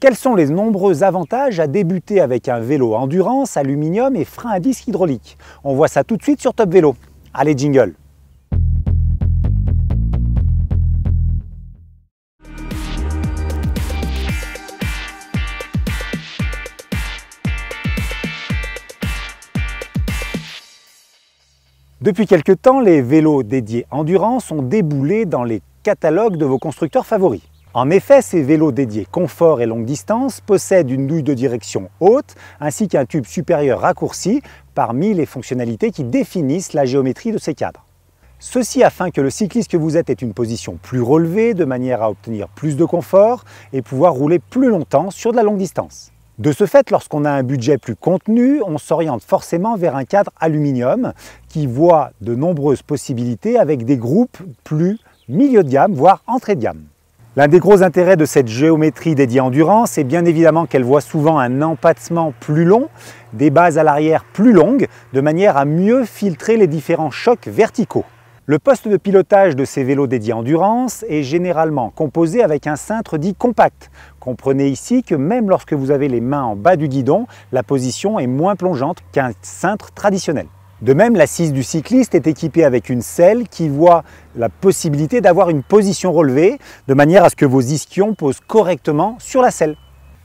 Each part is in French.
Quels sont les nombreux avantages à débuter avec un vélo endurance, aluminium et frein à disque hydraulique On voit ça tout de suite sur Top Vélo. Allez, jingle Depuis quelque temps, les vélos dédiés endurance ont déboulé dans les catalogues de vos constructeurs favoris. En effet, ces vélos dédiés confort et longue distance possèdent une douille de direction haute ainsi qu'un tube supérieur raccourci parmi les fonctionnalités qui définissent la géométrie de ces cadres. Ceci afin que le cycliste que vous êtes ait une position plus relevée de manière à obtenir plus de confort et pouvoir rouler plus longtemps sur de la longue distance. De ce fait, lorsqu'on a un budget plus contenu, on s'oriente forcément vers un cadre aluminium qui voit de nombreuses possibilités avec des groupes plus milieu de gamme, voire entrée de gamme. L'un des gros intérêts de cette géométrie dédiée endurance est bien évidemment qu'elle voit souvent un empattement plus long, des bases à l'arrière plus longues, de manière à mieux filtrer les différents chocs verticaux. Le poste de pilotage de ces vélos dédiés endurance est généralement composé avec un cintre dit compact. Comprenez ici que même lorsque vous avez les mains en bas du guidon, la position est moins plongeante qu'un cintre traditionnel. De même, l'assise du cycliste est équipée avec une selle qui voit la possibilité d'avoir une position relevée de manière à ce que vos ischions posent correctement sur la selle.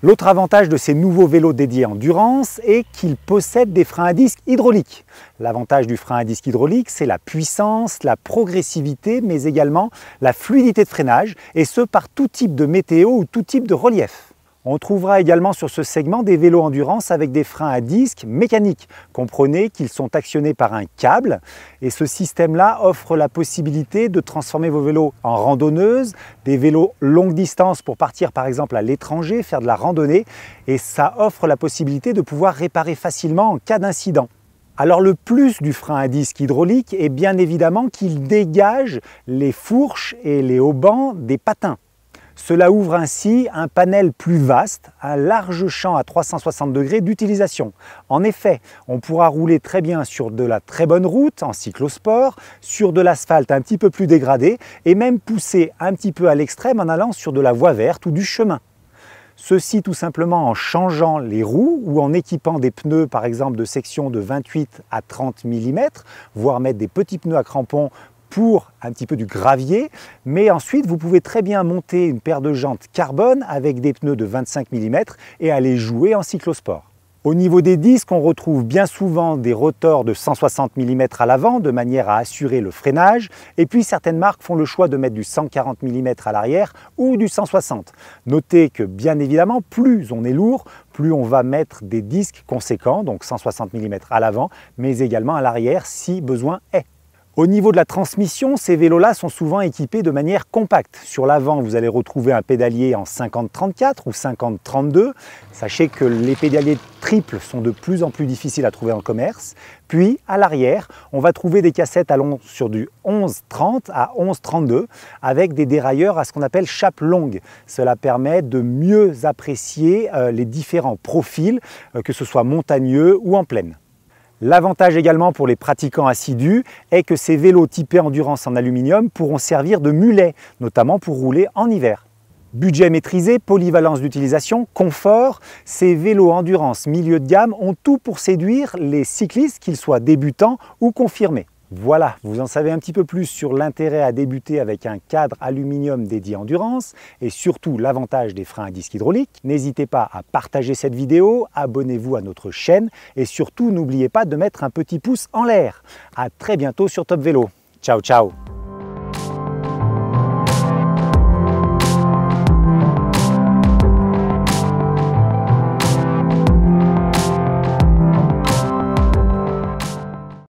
L'autre avantage de ces nouveaux vélos dédiés endurance est qu'ils possèdent des freins à disque hydrauliques. L'avantage du frein à disque hydraulique, c'est la puissance, la progressivité, mais également la fluidité de freinage, et ce par tout type de météo ou tout type de relief. On trouvera également sur ce segment des vélos endurance avec des freins à disque mécaniques. Comprenez qu'ils sont actionnés par un câble et ce système-là offre la possibilité de transformer vos vélos en randonneuses, des vélos longue distance pour partir par exemple à l'étranger, faire de la randonnée et ça offre la possibilité de pouvoir réparer facilement en cas d'incident. Alors le plus du frein à disque hydraulique est bien évidemment qu'il dégage les fourches et les haubans des patins. Cela ouvre ainsi un panel plus vaste, un large champ à 360 degrés d'utilisation. En effet, on pourra rouler très bien sur de la très bonne route en cyclosport, sur de l'asphalte un petit peu plus dégradé et même pousser un petit peu à l'extrême en allant sur de la voie verte ou du chemin. Ceci tout simplement en changeant les roues ou en équipant des pneus par exemple de section de 28 à 30 mm, voire mettre des petits pneus à crampons pour un petit peu du gravier, mais ensuite vous pouvez très bien monter une paire de jantes carbone avec des pneus de 25 mm et aller jouer en cyclosport. Au niveau des disques, on retrouve bien souvent des rotors de 160 mm à l'avant de manière à assurer le freinage et puis certaines marques font le choix de mettre du 140 mm à l'arrière ou du 160. Notez que bien évidemment, plus on est lourd, plus on va mettre des disques conséquents, donc 160 mm à l'avant, mais également à l'arrière si besoin est. Au niveau de la transmission, ces vélos-là sont souvent équipés de manière compacte. Sur l'avant, vous allez retrouver un pédalier en 50-34 ou 50-32. Sachez que les pédaliers triples sont de plus en plus difficiles à trouver en commerce. Puis, à l'arrière, on va trouver des cassettes allant sur du 11-30 à 11-32 avec des dérailleurs à ce qu'on appelle chape longue. Cela permet de mieux apprécier euh, les différents profils, euh, que ce soit montagneux ou en plaine. L'avantage également pour les pratiquants assidus est que ces vélos typés endurance en aluminium pourront servir de mulets, notamment pour rouler en hiver. Budget maîtrisé, polyvalence d'utilisation, confort, ces vélos endurance milieu de gamme ont tout pour séduire les cyclistes, qu'ils soient débutants ou confirmés. Voilà, vous en savez un petit peu plus sur l'intérêt à débuter avec un cadre aluminium dédié endurance et surtout l'avantage des freins à disque hydraulique. N'hésitez pas à partager cette vidéo, abonnez-vous à notre chaîne et surtout n'oubliez pas de mettre un petit pouce en l'air. À très bientôt sur Top Vélo. Ciao ciao